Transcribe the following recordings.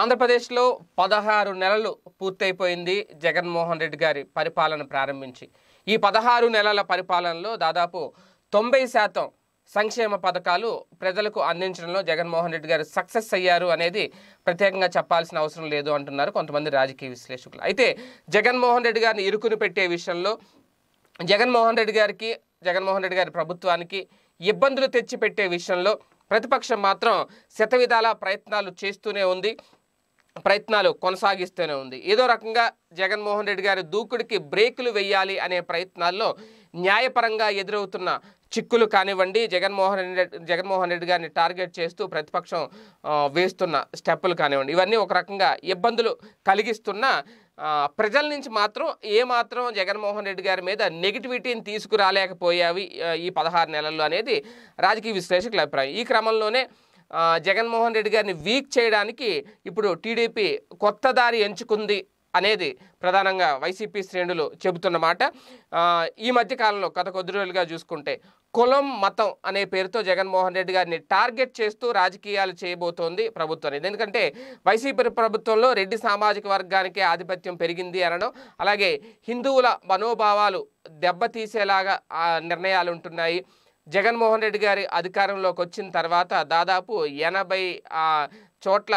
ఆంధ్రప్రదేశ్లో పదహారు నెలలు పూర్తయిపోయింది జగన్మోహన్ రెడ్డి గారి పరిపాలన ప్రారంభించి ఈ పదహారు నెలల పరిపాలనలో దాదాపు తొంభై శాతం సంక్షేమ పథకాలు ప్రజలకు అందించడంలో జగన్మోహన్ రెడ్డి గారు సక్సెస్ అయ్యారు అనేది ప్రత్యేకంగా చెప్పాల్సిన అవసరం లేదు అంటున్నారు కొంతమంది రాజకీయ విశ్లేషకులు అయితే జగన్మోహన్ రెడ్డి గారిని ఇరుకుని పెట్టే విషయంలో జగన్మోహన్ రెడ్డి గారికి జగన్మోహన్ రెడ్డి గారి ప్రభుత్వానికి ఇబ్బందులు తెచ్చిపెట్టే విషయంలో ప్రతిపక్షం మాత్రం శతవిధాల ప్రయత్నాలు చేస్తూనే ఉంది ప్రయత్నాలు కొనసాగిస్తూనే ఉంది ఏదో రకంగా జగన్మోహన్ రెడ్డి గారి దూకుడికి బ్రేకులు వేయాలి అనే ప్రయత్నాల్లో న్యాయపరంగా ఎదురవుతున్న చిక్కులు కానివ్వండి జగన్మోహన్ రెడ్డి జగన్మోహన్ రెడ్డి గారిని టార్గెట్ చేస్తూ ప్రతిపక్షం వేస్తున్న స్టెప్పులు కానివ్వండి ఇవన్నీ ఒక రకంగా ఇబ్బందులు కలిగిస్తున్న ప్రజల నుంచి మాత్రం ఏమాత్రం జగన్మోహన్ రెడ్డి గారి మీద నెగిటివిటీని తీసుకురాలేకపోయావి ఈ పదహారు నెలల్లో అనేది రాజకీయ విశ్లేషకుల అభిప్రాయం ఈ క్రమంలోనే జగన్మోహన్ రెడ్డి గారిని వీక్ చేయడానికి ఇప్పుడు టీడీపీ కొత్త దారి ఎంచుకుంది అనేది ప్రధానంగా వైసీపీ శ్రేణులు చెబుతున్నమాట ఈ మధ్య కాలంలో గత కొద్ది రోజులుగా చూసుకుంటే కులం మతం అనే పేరుతో జగన్మోహన్ రెడ్డి గారిని టార్గెట్ చేస్తూ రాజకీయాలు చేయబోతోంది ప్రభుత్వం ఎందుకంటే వైసీపీ ప్రభుత్వంలో రెడ్డి సామాజిక వర్గానికి ఆధిపత్యం పెరిగింది అనడం అలాగే హిందువుల మనోభావాలు దెబ్బతీసేలాగా నిర్ణయాలు ఉంటున్నాయి జగన్మోహన్ రెడ్డి గారి అధికారంలోకి వచ్చిన తర్వాత దాదాపు ఎనభై చోట్ల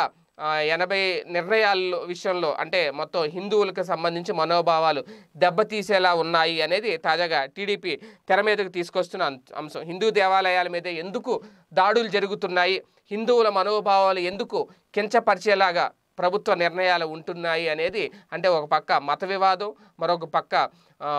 ఎనభై నిర్ణయాల విషయంలో అంటే మొత్తం హిందువులకు సంబంధించి మనోభావాలు దెబ్బతీసేలా ఉన్నాయి అనేది తాజాగా టీడీపీ తెర మీదకు తీసుకొస్తున్న అంశం హిందూ దేవాలయాల మీద ఎందుకు దాడులు జరుగుతున్నాయి హిందువుల మనోభావాలు ఎందుకు కించపరిచేలాగా ప్రభుత్వ నిర్ణయాలు ఉంటున్నాయి అనేది అంటే ఒక పక్క మత వివాదం మరొక పక్క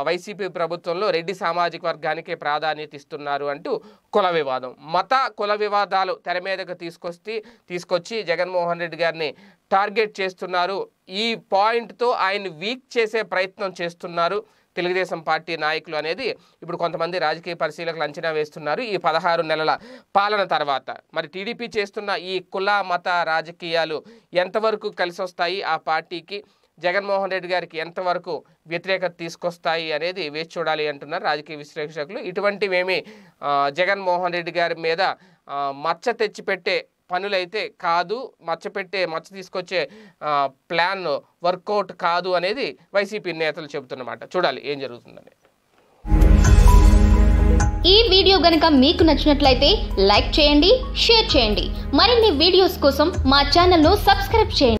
వైసీపీ ప్రభుత్వంలో రెడ్డి సామాజిక వర్గానికి ప్రాధాన్యత ఇస్తున్నారు అంటూ కుల వివాదం మత కుల వివాదాలు తెర మీదకు తీసుకొస్తే తీసుకొచ్చి జగన్మోహన్ రెడ్డి గారిని టార్గెట్ చేస్తున్నారు ఈ పాయింట్తో ఆయన వీక్ చేసే ప్రయత్నం చేస్తున్నారు తెలుగుదేశం పార్టీ నాయకులు అనేది ఇప్పుడు కొంతమంది రాజకీయ పరిశీలకులు అంచనా వేస్తున్నారు ఈ పదహారు నెలల పాలన తర్వాత మరి టీడీపీ చేస్తున్న ఈ కుల మత రాజకీయాలు ఎంతవరకు కలిసి వస్తాయి ఆ పార్టీకి జగన్మోహన్ రెడ్డి గారికి ఎంతవరకు వ్యతిరేకత తీసుకొస్తాయి అనేది వేచి చూడాలి అంటున్నారు రాజకీయ విశ్లేషకులు ఇటువంటివేమి జగన్మోహన్ రెడ్డి గారి మీద మచ్చ తెచ్చిపెట్టే పనులైతే కాదు మచ్చపెట్టే మచ్చ తీసుకొచ్చే ప్లాన్ వర్కౌట్ కాదు అనేది వైసీపీ నేతలు చెబుతున్నమాట చూడాలి ఏం జరుగుతుందని ఈ వీడియో గనుక మీకు నచ్చినట్లయితే లైక్ చేయండి షేర్ చేయండి మరిన్ని వీడియోస్ కోసం మా ఛానల్ను సబ్స్క్రైబ్ చేయండి